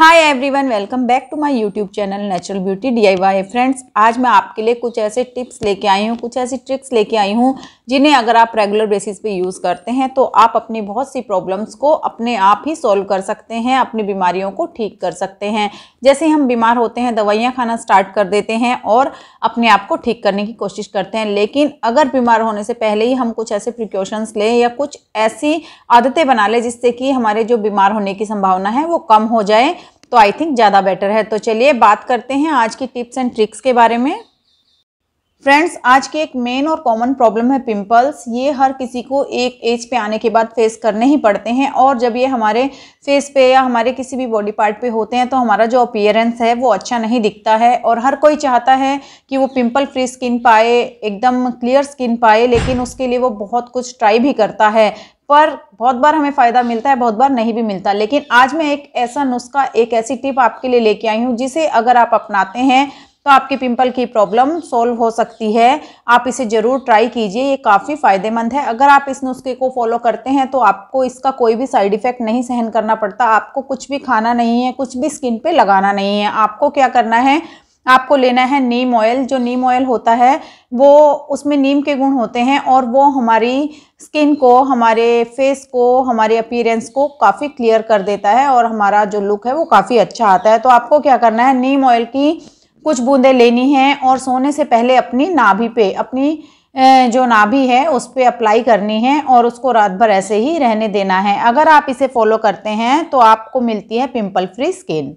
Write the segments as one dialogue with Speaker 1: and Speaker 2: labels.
Speaker 1: hi everyone welcome back to my YouTube channel natural beauty वाई friends आज मैं आपके लिए कुछ ऐसे टिप्स लेके आई हूँ कुछ ऐसी ट्रिक्स लेके आई हूँ जिन्हें अगर आप रेगुलर बेसिस पे यूज़ करते हैं तो आप अपनी बहुत सी प्रॉब्लम्स को अपने आप ही सॉल्व कर सकते हैं अपनी बीमारियों को ठीक कर सकते हैं जैसे हम बीमार होते हैं दवाइयाँ खाना स्टार्ट कर देते हैं और अपने आप को ठीक करने की कोशिश करते हैं लेकिन अगर बीमार होने से पहले ही हम कुछ ऐसे प्रिकॉशंस लें या कुछ ऐसी आदतें बना लें जिससे कि हमारे जो बीमार होने की संभावना है वो कम हो जाए तो आई थिंक ज़्यादा बेटर है तो चलिए बात करते हैं आज की टिप्स एंड ट्रिक्स के बारे में फ्रेंड्स आज के एक मेन और कॉमन प्रॉब्लम है पिंपल्स ये हर किसी को एक एज पे आने के बाद फेस करने ही पड़ते हैं और जब ये हमारे फेस पे या हमारे किसी भी बॉडी पार्ट पे होते हैं तो हमारा जो अपियरेंस है वो अच्छा नहीं दिखता है और हर कोई चाहता है कि वो पिंपल फ्री स्किन पाए एकदम क्लियर स्किन पाए लेकिन उसके लिए वो बहुत कुछ ट्राई भी करता है पर बहुत बार हमें फ़ायदा मिलता है बहुत बार नहीं भी मिलता लेकिन आज मैं एक ऐसा नुस्खा एक ऐसी टिप आपके लिए लेके आई हूँ जिसे अगर आप अपनाते हैं तो आपकी पिंपल की प्रॉब्लम सॉल्व हो सकती है आप इसे ज़रूर ट्राई कीजिए ये काफ़ी फ़ायदेमंद है अगर आप इस नुस्खे को फॉलो करते हैं तो आपको इसका कोई भी साइड इफ़ेक्ट नहीं सहन करना पड़ता आपको कुछ भी खाना नहीं है कुछ भी स्किन पे लगाना नहीं है आपको क्या करना है आपको लेना है नीम ऑयल जो नीम ऑयल होता है वो उसमें नीम के गुण होते हैं और वो हमारी स्किन को हमारे फेस को हमारे अपीयरेंस को काफ़ी क्लियर कर देता है और हमारा जो लुक है वो काफ़ी अच्छा आता है तो आपको क्या करना है नीम ऑयल की कुछ बूंदें लेनी हैं और सोने से पहले अपनी नाभि पे अपनी जो नाभि है उस पर अप्लाई करनी है और उसको रात भर ऐसे ही रहने देना है अगर आप इसे फॉलो करते हैं तो आपको मिलती है पिंपल फ्री स्किन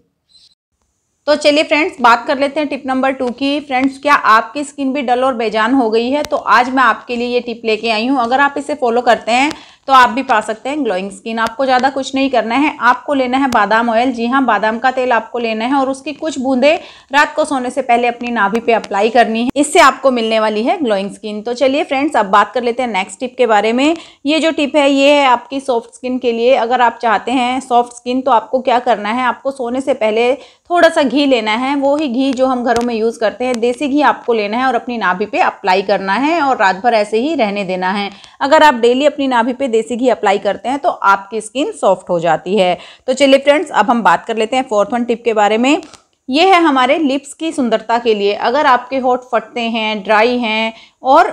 Speaker 1: तो चलिए फ्रेंड्स बात कर लेते हैं टिप नंबर टू की फ्रेंड्स क्या आपकी स्किन भी डल और बेजान हो गई है तो आज मैं आपके लिए ये टिप लेके आई हूँ अगर आप इसे फॉलो करते हैं तो आप भी पा सकते हैं ग्लोइंग स्किन आपको ज़्यादा कुछ नहीं करना है आपको लेना है बादाम ऑयल जी हाँ बादाम का तेल आपको लेना है और उसकी कुछ बूंदें रात को सोने से पहले अपनी नाभि पे अप्लाई करनी है इससे आपको मिलने वाली है ग्लोइंग स्किन तो चलिए फ्रेंड्स अब बात कर लेते हैं नेक्स्ट टिप के बारे में ये जो टिप है ये है आपकी सॉफ्ट स्किन के लिए अगर आप चाहते हैं सॉफ्ट स्किन तो आपको क्या करना है आपको सोने से पहले थोड़ा सा घी घी लेना है वो ही घी जो हम घरों में यूज़ करते हैं देसी घी आपको लेना है और अपनी नाभि पे अप्लाई करना है और रात भर ऐसे ही रहने देना है अगर आप डेली अपनी नाभि पे देसी घी अप्लाई करते हैं तो आपकी स्किन सॉफ्ट हो जाती है तो चलिए फ्रेंड्स अब हम बात कर लेते हैं फोर्थ वन टिप के बारे में ये है हमारे लिप्स की सुंदरता के लिए अगर आपके होठ फटते हैं ड्राई हैं और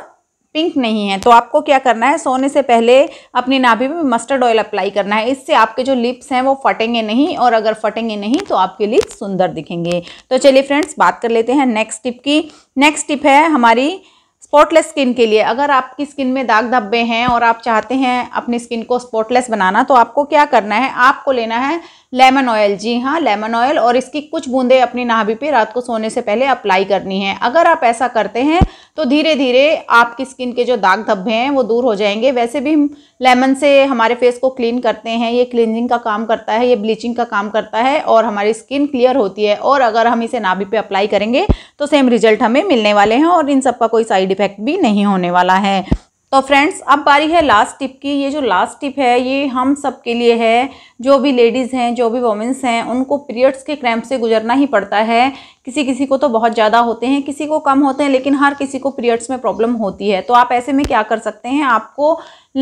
Speaker 1: पिंक नहीं है तो आपको क्या करना है सोने से पहले अपनी नाभि में मस्टर्ड ऑयल अप्लाई करना है इससे आपके जो लिप्स हैं वो फटेंगे नहीं और अगर फटेंगे नहीं तो आपके लिप्स सुंदर दिखेंगे तो चलिए फ्रेंड्स बात कर लेते हैं नेक्स्ट टिप की नेक्स्ट टिप है हमारी स्पॉटलेस स्किन के लिए अगर आपकी स्किन में दाग धब्बे हैं और आप चाहते हैं अपनी स्किन को स्पॉटलेस बनाना तो आपको क्या करना है आपको लेना है लेमन ऑयल जी हाँ लेमन ऑयल और इसकी कुछ बूंदें अपनी नाभि पे रात को सोने से पहले अप्लाई करनी है अगर आप ऐसा करते हैं तो धीरे धीरे आपकी स्किन के जो दाग धब्बे हैं वो दूर हो जाएंगे वैसे भी हम लेमन से हमारे फेस को क्लीन करते हैं ये क्लिनजिंग का काम करता है ये ब्लीचिंग का काम करता है और हमारी स्किन क्लियर होती है और अगर हम इसे नाभि पे अप्लाई करेंगे तो सेम रिजल्ट हमें मिलने वाले हैं और इन सब का कोई साइड इफेक्ट भी नहीं होने वाला है तो फ्रेंड्स अब बारी है लास्ट टिप की ये जो लास्ट टिप है ये हम सब के लिए है जो भी लेडीज़ हैं जो भी वोमेंस हैं उनको पीरियड्स के क्रैम्प से गुजरना ही पड़ता है किसी किसी को तो बहुत ज़्यादा होते हैं किसी को कम होते हैं लेकिन हर किसी को पीरियड्स में प्रॉब्लम होती है तो आप ऐसे में क्या कर सकते हैं आपको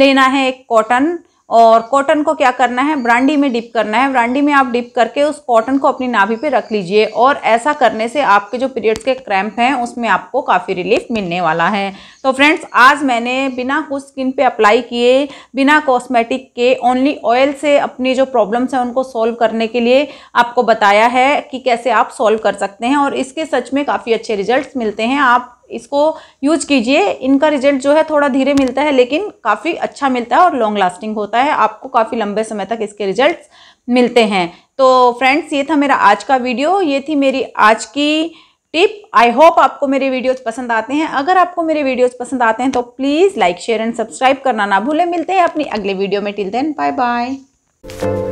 Speaker 1: लेना है एक कॉटन और कॉटन को क्या करना है ब्रांडी में डिप करना है ब्रांडी में आप डिप करके उस कॉटन को अपनी नाभि पे रख लीजिए और ऐसा करने से आपके जो पीरियड्स के क्रैम्प हैं उसमें आपको काफ़ी रिलीफ मिलने वाला है तो फ्रेंड्स आज मैंने बिना कुछ स्किन पे अप्लाई किए बिना कॉस्मेटिक के ओनली ऑयल से अपनी जो प्रॉब्लम्स हैं उनको सॉल्व करने के लिए आपको बताया है कि कैसे आप सॉल्व कर सकते हैं और इसके सच में काफ़ी अच्छे रिजल्ट मिलते हैं आप इसको यूज कीजिए इनका रिजल्ट जो है थोड़ा धीरे मिलता है लेकिन काफ़ी अच्छा मिलता है और लॉन्ग लास्टिंग होता है आपको काफ़ी लंबे समय तक इसके रिजल्ट मिलते हैं तो फ्रेंड्स ये था मेरा आज का वीडियो ये थी मेरी आज की टिप आई होप आपको मेरे वीडियोज़ पसंद आते हैं अगर आपको मेरे वीडियोज़ पसंद आते हैं तो please like share and subscribe करना ना भूलें मिलते हैं अपनी अगले वीडियो में टिल देन बाय बाय